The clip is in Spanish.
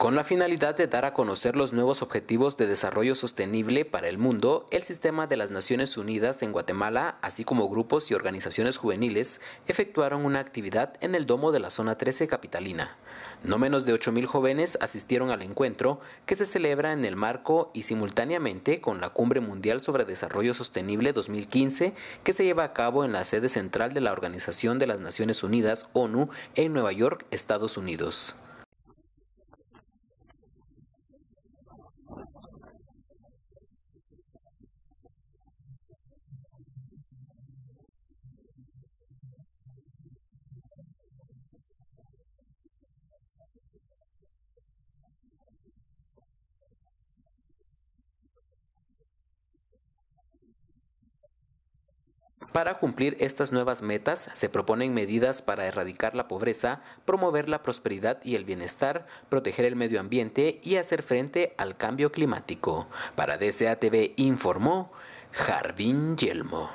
con la finalidad de dar a conocer los nuevos objetivos de desarrollo sostenible para el mundo, el sistema de las Naciones Unidas en Guatemala, así como grupos y organizaciones juveniles, efectuaron una actividad en el domo de la zona 13 capitalina. No menos de 8.000 jóvenes asistieron al encuentro, que se celebra en el marco y simultáneamente con la Cumbre Mundial sobre Desarrollo Sostenible 2015, que se lleva a cabo en la sede central de la Organización de las Naciones Unidas, ONU, en Nueva York, Estados Unidos. Para cumplir estas nuevas metas se proponen medidas para erradicar la pobreza, promover la prosperidad y el bienestar, proteger el medio ambiente y hacer frente al cambio climático. Para DCATV informó Jardín Yelmo.